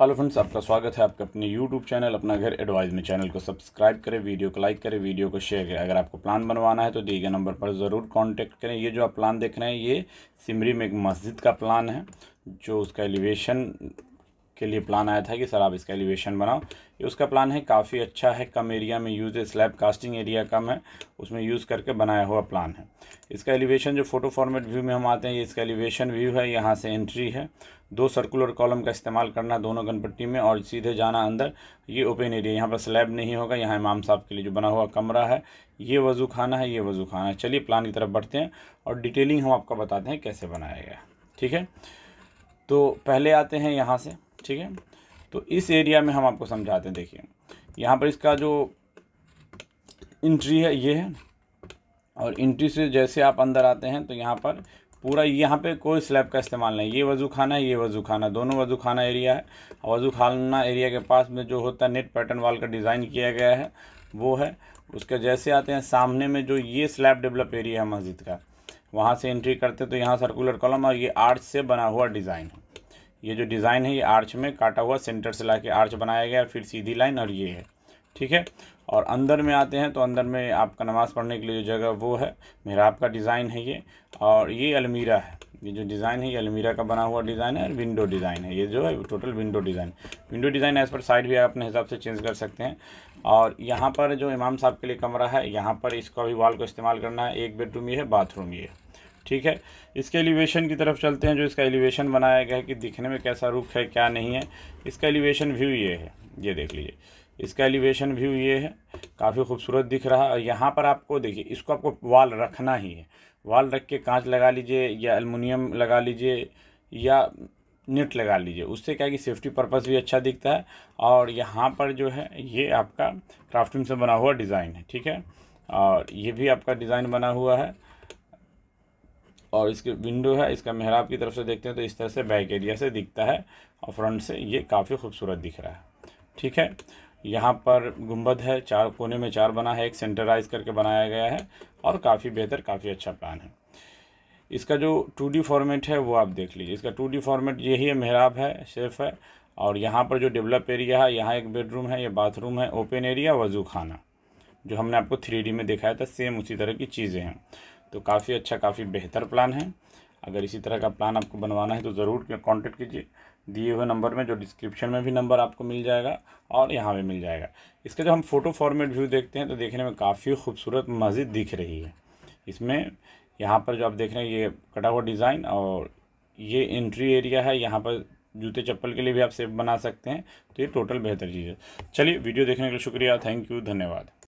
hello friends आपका स्वागत है आपका अपने यूट्यूब चैनल अपना घर एडवाइज में चैनल को सब्सक्राइब करें वीडियो को लाइक करें वीडियो को शेयर करें अगर आपको प्लान बनवाना है तो दिए गए नंबर पर ज़रूर कांटेक्ट करें ये जो आप प्लान देख रहे हैं ये सिमरी में एक मस्जिद का प्लान है जो उसका एलिवेशन के लिए प्लान आया था कि सर आप इसका एलिवेशन बनाओ ये उसका प्लान है काफ़ी अच्छा है कम एरिया में यूज़ है स्लैब कास्टिंग एरिया कम है उसमें यूज़ करके बनाया हुआ प्लान है इसका एलिवेशन जो फ़ोटो फॉर्मेट व्यू में हम आते हैं ये इसका एलिवेशन व्यू है यहाँ से एंट्री है दो सर्कुलर कॉलम का इस्तेमाल करना दोनों गनपट्टी में और सीधे जाना अंदर ये ओपन एरिया यहाँ पर स्लैब नहीं होगा यहाँ इमाम साहब के लिए जो बना हुआ कमरा है ये वज़ू खाना है ये वज़ू खाना है चलिए प्लान की तरफ बढ़ते हैं और डिटेलिंग हम आपको बताते हैं कैसे बनाया गया ठीक है तो पहले आते हैं यहाँ से ठीक है तो इस एरिया में हम आपको समझाते हैं देखिए यहाँ पर इसका जो इंट्री है ये है और इंट्री से जैसे आप अंदर आते हैं तो यहाँ पर पूरा यहाँ पे कोई स्लैब का इस्तेमाल नहीं ये वजू खाना है ये वजू खाना दोनों वजू खाना एरिया है वजू खाना एरिया के पास में जो होता है नेट पैटर्न वाल का डिज़ाइन किया गया है वो है उसके जैसे आते हैं सामने में जो ये स्लैब डेवलप एरिया है मस्जिद का वहाँ से एंट्री करते तो यहाँ सर्कुलर कॉलम और ये आर्च से बना हुआ डिज़ाइन है ये जो डिज़ाइन है ये आर्च में काटा हुआ सेंटर से ला के आर्च बनाया गया फिर सीधी लाइन और ये है ठीक है और अंदर में आते हैं तो अंदर में आपका नमाज़ पढ़ने के लिए जो जगह वो है मेरा आपका डिज़ाइन है ये और ये अलमीरा है ये जो डिज़ाइन है ये अलमीरा का बना हुआ डिज़ाइन है और विंडो डिज़ाइन है ये जो है total window design window design as per side भी आप अपने हिसाब से चेंज कर सकते हैं और यहाँ पर जो इमाम साहब के लिए कमरा है यहाँ पर इसको अभी वाल को इस्तेमाल करना है एक बेडरूम ये है बाथरूम ये है ठीक है इसके एलिवेशन की तरफ चलते हैं जो इसका एलिवेशन बनाया गया है कि दिखने में कैसा रुख है क्या नहीं है इसका एलिवेशन व्यू ये है ये देख लीजिए इसका एलिवेशन व्यू ये है काफ़ी खूबसूरत दिख रहा है यहाँ पर आपको देखिए इसको आपको वाल रखना ही है वाल रख के कांच लगा लीजिए या अलमुनियम लगा लीजिए या नेट लगा लीजिए उससे क्या है कि सेफ्टी पर्पज़ भी अच्छा दिखता है और यहाँ पर जो है ये आपका क्राफ्टिंग से बना हुआ डिज़ाइन है ठीक है और ये भी आपका डिज़ाइन बना हुआ है और इसके विंडो है इसका मेहराब की तरफ से देखते हैं तो इस तरह से बैक एरिया से दिखता है और फ्रंट से ये काफ़ी खूबसूरत दिख रहा है ठीक है यहाँ पर गुंबद है चार कोने में चार बना है एक सेंटराइज करके बनाया गया है और काफ़ी बेहतर काफ़ी अच्छा प्लान है इसका जो टू डी फॉर्मेट है वो आप देख लीजिए इसका टू डी फॉर्मेट यही है मेहराब है सेफ है और यहाँ पर जो डेवलप एरिया है यहाँ एक बेडरूम है ये बाथरूम है ओपन एरिया वजू खाना जो हमने आपको थ्री में दिखाया था सेम उसी तरह की चीज़ें हैं तो काफ़ी अच्छा काफ़ी बेहतर प्लान है अगर इसी तरह का प्लान आपको बनवाना है तो ज़रूर कॉन्टेक्ट कीजिए दिए हुए नंबर में जो डिस्क्रिप्शन में भी नंबर आपको मिल जाएगा और यहाँ भी मिल जाएगा इसका जब हम फ़ोटो फॉर्मेट व्यू देखते हैं तो देखने में काफ़ी खूबसूरत मस्जिद दिख रही है इसमें यहाँ पर जो आप देख रहे हैं ये कटा हुआ डिज़ाइन और ये एंट्री एरिया है यहाँ पर जूते चप्पल के लिए भी आप सेफ बना सकते हैं तो ये टोटल बेहतर चीज़ है चलिए वीडियो देखने के लिए शुक्रिया थैंक यू धन्यवाद